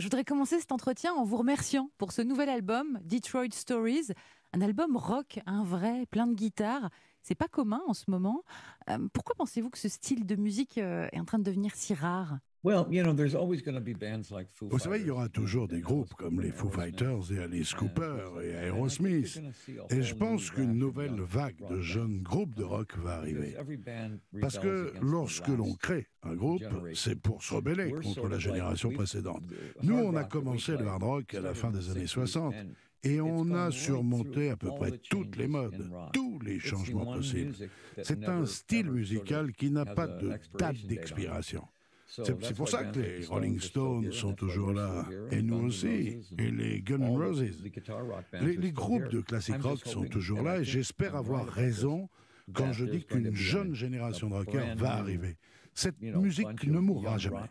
je voudrais commencer cet entretien en vous remerciant pour ce nouvel album, Detroit Stories, un album rock, un vrai, plein de guitares. C'est pas commun en ce moment. Euh, pourquoi pensez-vous que ce style de musique euh, est en train de devenir si rare vous savez, il y aura toujours des groupes comme les Foo Fighters et Alice Cooper et Aerosmith. Et je pense qu'une nouvelle vague de jeunes groupes de rock va arriver. Parce que lorsque l'on crée un groupe, c'est pour se rebeller contre la génération précédente. Nous, on a commencé le hard rock à la fin des années 60. Et on a surmonté à peu près toutes les modes, tous les changements possibles. C'est un style musical qui n'a pas de date d'expiration. C'est pour ça que les Rolling Stones sont toujours là, et nous aussi, et les Guns N' Roses. Les, groupes de classique rock sont toujours là, et j'espère avoir raison quand je dis qu'une jeune génération de rockers va arriver. Cette musique ne mourra jamais.